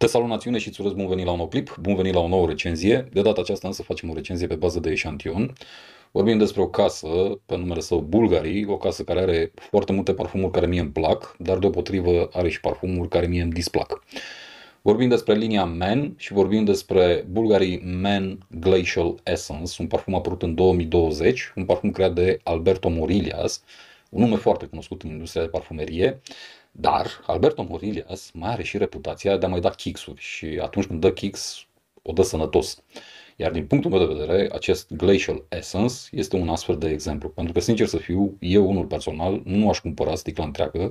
Te salut națiune și îți urez bun venit la un nou clip, bun venit la o nouă recenzie. De data aceasta însă facem o recenzie pe bază de eșantion. Vorbim despre o casă pe numele său Bulgari, o casă care are foarte multe parfumuri care mie îmi plac, dar deopotrivă are și parfumuri care mie îmi displac. Vorbim despre linia Men și vorbim despre Bulgari Men Glacial Essence, un parfum apărut în 2020, un parfum creat de Alberto Morillas, un nume foarte cunoscut în industria de parfumerie, dar Alberto Morilias mai are și reputația de a mai da kicks-uri și atunci când dă kicks, o dă sănătos. Iar din punctul meu de vedere, acest Glacial Essence este un astfel de exemplu. Pentru că, sincer să fiu, eu unul personal nu aș cumpăra sticla întreagă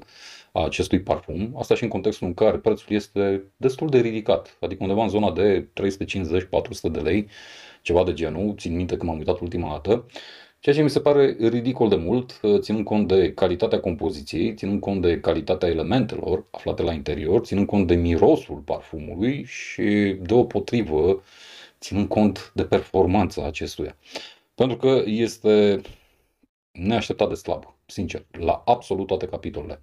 a acestui parfum. Asta și în contextul în care prețul este destul de ridicat. Adică undeva în zona de 350-400 de lei, ceva de genul. Țin minte că m-am uitat ultima dată. Ceea ce mi se pare ridicol de mult, uh, ținând cont de calitatea compoziției, ținând cont de calitatea elementelor aflate la interior, ținând cont de mirosul parfumului și deopotrivă ținând cont de performanța acestuia. Pentru că este neașteptat de slab, sincer, la absolut toate capitolele.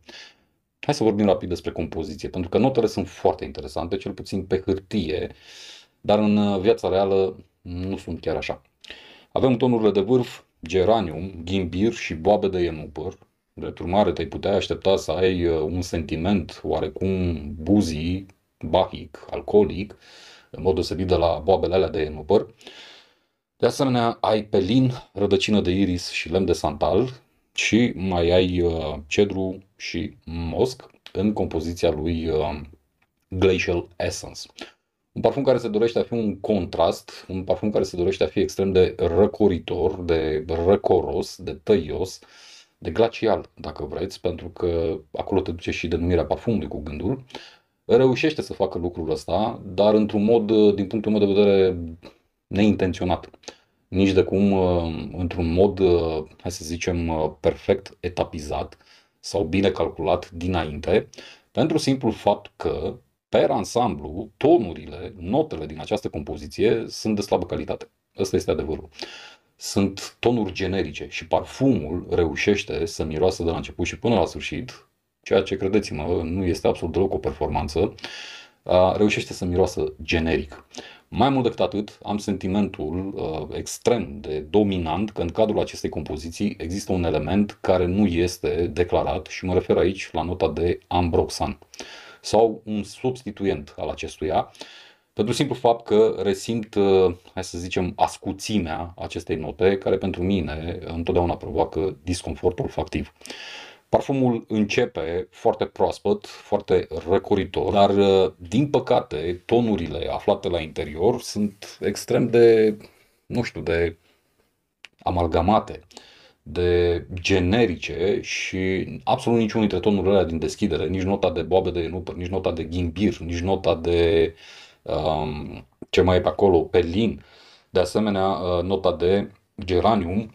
Hai să vorbim rapid despre compoziție, pentru că notele sunt foarte interesante, cel puțin pe hârtie, dar în uh, viața reală nu sunt chiar așa. Avem tonurile de vârf, geranium, ghimbir și boabe de enupăr. De urmare, te-ai putea aștepta să ai uh, un sentiment oarecum buzi, bahic, alcoolic, în mod deosebit de la boabele alea de enupăr. De asemenea, ai pelin, rădăcină de iris și lemn de santal și mai ai uh, cedru și mosc în compoziția lui uh, Glacial Essence. Un parfum care se dorește a fi un contrast, un parfum care se dorește a fi extrem de răcoritor, de răcoros, de tăios, de glacial, dacă vreți, pentru că acolo te duce și denumirea parfumului cu gândul. Reușește să facă lucrul ăsta, dar într-un mod, din punctul meu de vedere, neintenționat. Nici de cum uh, într-un mod, uh, hai să zicem, uh, perfect etapizat sau bine calculat dinainte, pentru simplu fapt că per ansamblu, tonurile, notele din această compoziție sunt de slabă calitate. Ăsta este adevărul. Sunt tonuri generice și parfumul reușește să miroasă de la început și până la sfârșit, ceea ce, credeți-mă, nu este absolut deloc o performanță, reușește să miroasă generic. Mai mult decât atât, am sentimentul uh, extrem de dominant că în cadrul acestei compoziții există un element care nu este declarat și mă refer aici la nota de ambroxan. Uh, sau un substituent al acestuia, pentru simplu fapt că resimt, uh, hai să zicem, ascuțimea acestei note, care pentru mine întotdeauna provoacă disconfort olfactiv. Parfumul începe foarte proaspăt, foarte răcoritor, dar uh, din păcate tonurile aflate la interior sunt extrem de, nu știu, de amalgamate de generice și absolut niciunul dintre tonurile din deschidere, nici nota de boabe de enupăr, nici nota de ghimbir, nici nota de um, ce mai e pe acolo, pelin, de asemenea uh, nota de geranium,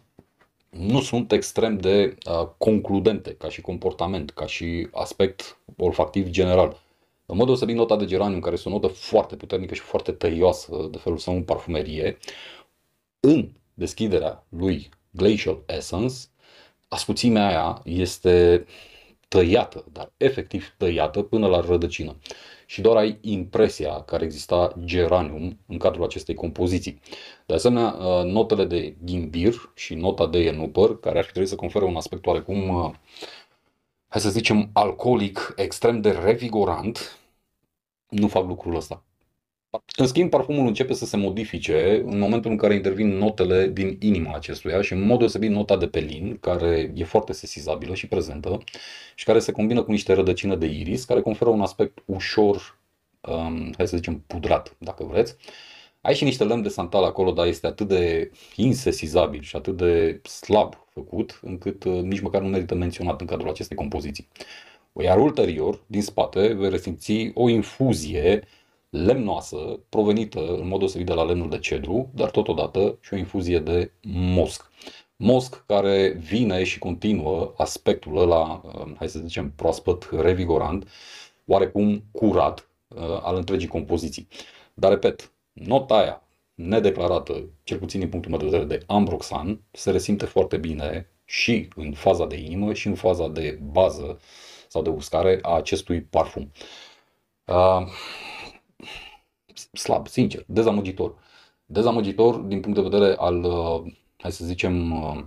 nu sunt extrem de uh, concludente ca și comportament, ca și aspect olfactiv general. În mod deosebit nota de geranium, care este o notă foarte puternică și foarte tăioasă de felul său în parfumerie, în deschiderea lui Glacial Essence, ascuțimea aia este tăiată, dar efectiv tăiată până la rădăcină. Și doar ai impresia că ar exista geranium în cadrul acestei compoziții. De asemenea, uh, notele de ghimbir și nota de enupăr, care ar fi trebuit să confere un aspect oarecum, uh, hai să zicem, alcoolic, extrem de revigorant, nu fac lucrul ăsta. În schimb, parfumul începe să se modifice în momentul în care intervin notele din inima acestuia și în mod deosebit nota de pelin, care e foarte sesizabilă și prezentă și care se combină cu niște rădăcină de iris, care conferă un aspect ușor, um, hai să zicem, pudrat, dacă vreți. Ai și niște lemn de santal acolo, dar este atât de insesizabil și atât de slab făcut, încât uh, nici măcar nu merită menționat în cadrul acestei compoziții. Iar ulterior, din spate, vei resimți o infuzie lemnoasă, provenită în mod deosebit de la lemnul de cedru, dar totodată și o infuzie de mosc. Mosc care vine și continuă aspectul ăla, uh, hai să zicem, proaspăt, revigorant, oarecum curat uh, al întregii compoziții. Dar, repet, nota aia nedeclarată, cel puțin din punctul meu de vedere, de Ambroxan, se resimte foarte bine și în faza de inimă și în faza de bază sau de uscare a acestui parfum. Uh, slab, sincer, dezamăgitor. Dezamăgitor din punct de vedere al, uh, hai să zicem, uh,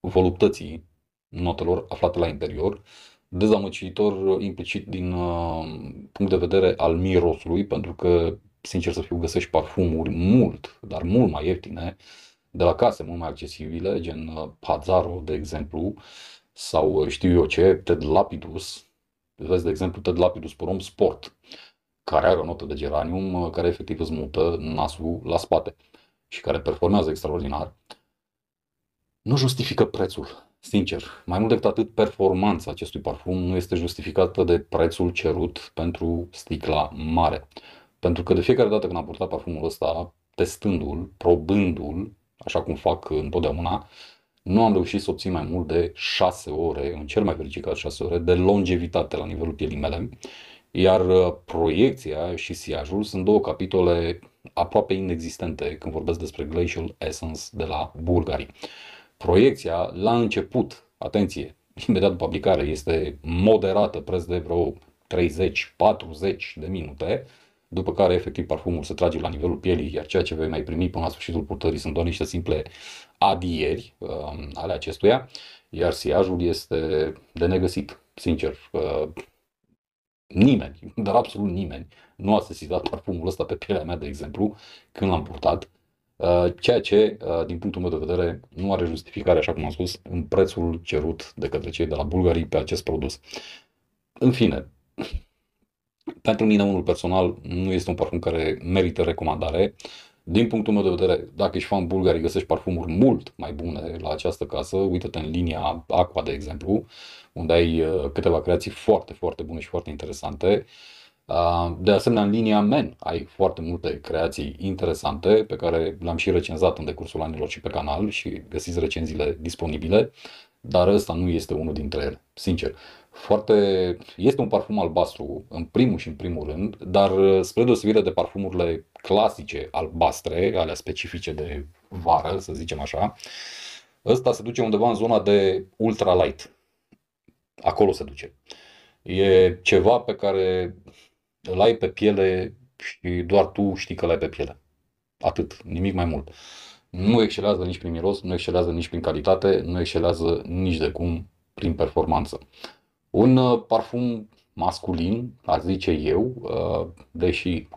voluptății notelor aflate la interior, dezamăgitor implicit din uh, punct de vedere al mirosului, pentru că, sincer să fiu, găsești parfumuri mult, dar mult mai ieftine, de la case mult mai accesibile, gen Pazaro, de exemplu, sau știu eu ce, Ted Lapidus, vezi de exemplu Ted Lapidus pe om sport care are o notă de geranium, uh, care efectiv îți mută nasul la spate și care performează extraordinar, nu justifică prețul. Sincer, mai mult decât atât, performanța acestui parfum nu este justificată de prețul cerut pentru sticla mare. Pentru că de fiecare dată când am purtat parfumul ăsta, testându-l, probându-l, așa cum fac întotdeauna, nu am reușit să obțin mai mult de 6 ore, în cel mai fericit caz 6 ore, de longevitate la nivelul pielii mele iar uh, proiecția și siajul sunt două capitole aproape inexistente când vorbesc despre Glacial Essence de la Bulgari. Proiecția la început, atenție, imediat după aplicare, este moderată, preț de vreo 30-40 de minute, după care efectiv parfumul se trage la nivelul pielii, iar ceea ce vei mai primi până la sfârșitul purtării sunt doar niște simple adieri uh, ale acestuia, iar siajul este de negăsit, sincer. Uh, Nimeni, dar absolut nimeni nu a sesizat parfumul ăsta pe pielea mea, de exemplu, când l-am purtat, uh, ceea ce, uh, din punctul meu de vedere, nu are justificare, așa cum am spus, în prețul cerut de către cei de la Bulgarii pe acest produs. În fine, pentru mine, unul personal, nu este un parfum care merită recomandare. Din punctul meu de vedere, dacă ești fan bulgari, găsești parfumuri mult mai bune la această casă. Uită-te în linia Aqua, de exemplu, unde ai uh, câteva creații foarte, foarte bune și foarte interesante. Uh, de asemenea, în linia Men ai foarte multe creații interesante pe care le-am și recenzat în decursul anilor și pe canal și găsiți recenziile disponibile, dar ăsta nu este unul dintre ele, sincer foarte, este un parfum albastru în primul și în primul rând, dar uh, spre deosebire de parfumurile clasice albastre, alea specifice de vară, să zicem așa, ăsta se duce undeva în zona de ultralight. Acolo se duce. E ceva pe care îl ai pe piele și doar tu știi că îl ai pe piele. Atât, nimic mai mult. Nu excelează nici prin miros, nu excelează nici prin calitate, nu excelează nici de cum prin performanță. Un uh, parfum masculin, ar zice eu, uh, deși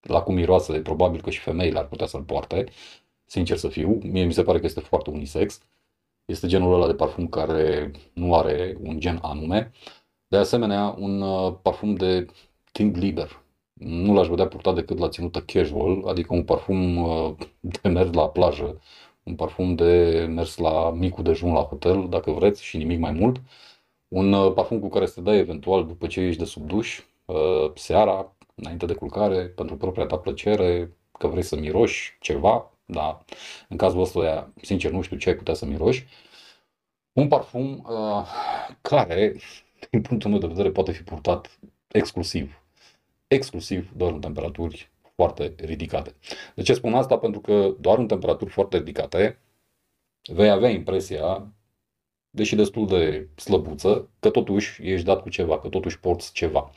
la cum miroase, probabil că și femeile ar putea să-l poarte, sincer să fiu, mie mi se pare că este foarte unisex. Este genul ăla de parfum care nu are un gen anume. De asemenea, un uh, parfum de timp liber. Nu l-aș vedea purtat decât la ținută casual, adică un parfum de mers la plajă, un parfum de mers la micul dejun la hotel, dacă vreți, și nimic mai mult. Uh, un uh, parfum cu care să te dai eventual după ce ieși de sub duș, uh, seara, înainte de culcare, pentru propria ta plăcere, că vrei să miroși ceva, da, în cazul ăsta, sincer, nu știu ce ai putea să miroși. Un parfum uh, care, din punctul meu de vedere, poate fi purtat exclusiv. Exclusiv doar în temperaturi foarte ridicate. De ce spun asta? Pentru că doar în temperaturi foarte ridicate vei avea impresia deși destul de slăbuță, că totuși ești dat cu ceva, că totuși porți ceva.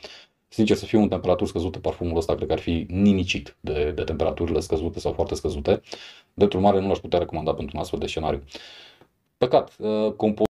Sincer să fiu, în temperaturi scăzute, parfumul ăsta cred că ar fi nimicit de, de temperaturile scăzute sau foarte scăzute. De urmare, nu l-aș putea recomanda pentru un astfel de scenariu. Păcat, uh, compo-